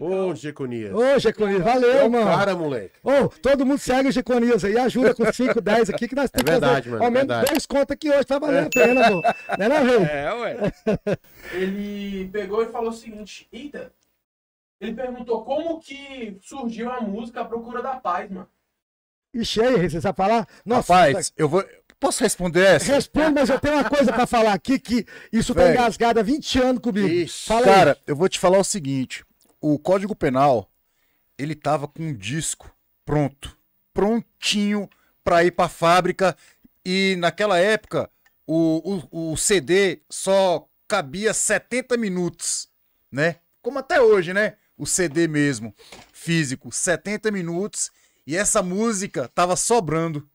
Ô, Jeconias. Ô, Jeconias, valeu, é mano. Cara, moleque. Ô, todo mundo segue o Jeconias aí, ajuda com 5, 10 aqui que nós é temos é verdade, fazer. mano. Ao menos verdade. contas aqui hoje, tá valendo a pena, pô. Né, não, né, velho? É, ué. Ele pegou e falou o seguinte: Eita, ele perguntou como que surgiu a música A Procura da Paz, mano. Ixi, aí, você sabe falar? Nossa, Rapaz, tá- eu vou. Posso responder essa? Responde, mas eu tenho uma coisa para falar aqui que isso Véio. tá engasgado há 20 anos comigo. Ixi, Fala cara, aí. eu vou te falar o seguinte o Código Penal, ele tava com um disco pronto, prontinho para ir para a fábrica e naquela época o, o, o, CD só cabia 70 minutos, né? Como até hoje, né? O CD mesmo, físico, 70 minutos e essa música tava sobrando.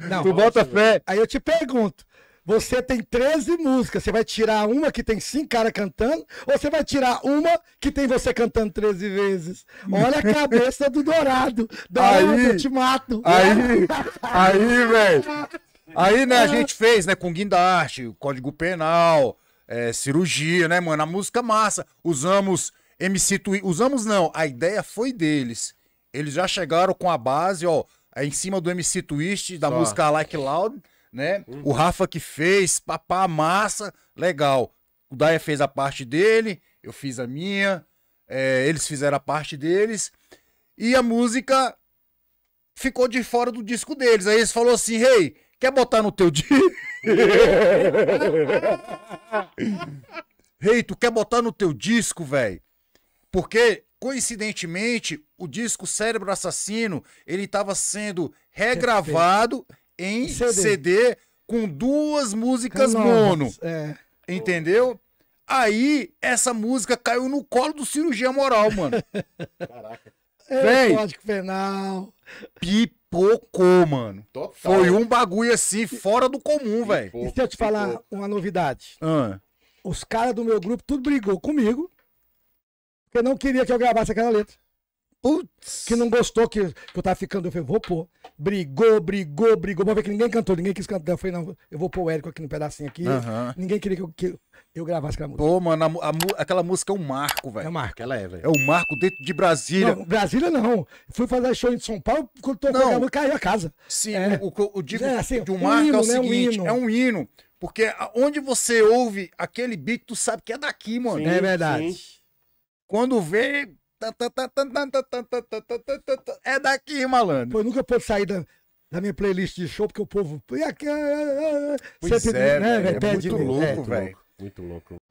Não, tu bota fé. Aí eu te pergunto, você tem 13 músicas. Você vai tirar uma que tem cinco caras cantando, ou você vai tirar uma que tem você cantando 13 vezes? Olha a cabeça do Dourado. Dourado, aí, eu te mato. Aí, aí, velho. Aí, né, a gente fez, né, com guindaste, código penal, é, cirurgia, né, mano? A música massa. Usamos MC Twi. Usamos não, a ideia foi deles. Eles já chegaram com a base, ó, é em cima do MC Twist, da Só. música Like Loud né? Uhum. O Rafa que fez, papá, massa, legal. O Daia fez a parte dele, eu fiz a minha, é, eles fizeram a parte deles. E a música ficou de fora do disco deles. Aí eles falaram assim, rei, hey, quer botar no teu disco? rei, hey, tu quer botar no teu disco, velho? Porque coincidentemente, o disco Cérebro Assassino, ele estava sendo regravado em CD, CD com duas músicas Canovas, mono. É. Entendeu? Aí, essa música caiu no colo do cirurgião moral, mano. Caraca. É, véi, Código Penal. Pipocou, mano. Total. Foi um bagulho assim, fora do comum, velho. E se eu te falar uma novidade? Ah. Os caras do meu grupo tudo brigou comigo. Porque não queria que eu gravasse aquela letra. Putz. Que não gostou que, que eu tava ficando. Eu falei, vou pôr. Brigou, brigou, brigou. Vou ver que ninguém cantou, ninguém quis cantar. Eu falei, não, eu vou pôr o Érico aqui no pedacinho aqui. Uhum. Ninguém queria que eu, que eu gravasse aquela música. Pô, mano, a, a, aquela música é um marco, velho. É um marco. Ela é, velho. É um marco dentro de Brasília. Não, Brasília não. Fui fazer show em São Paulo, quando tocou não. a música, caiu a casa. Sim, é. o, o, o digo é, assim, de um, um marco hino, é o né, seguinte, um é um hino. Porque onde você ouve aquele beat, tu sabe que é daqui, mano. Sim, é verdade. Sim. Quando vê, é daqui, malandro. Eu nunca pôde sair da, da minha playlist de show, porque o povo. Ah, ah, ah, pois Sempre, é, né, véio, é, né? é muito louco, velho. Muito louco.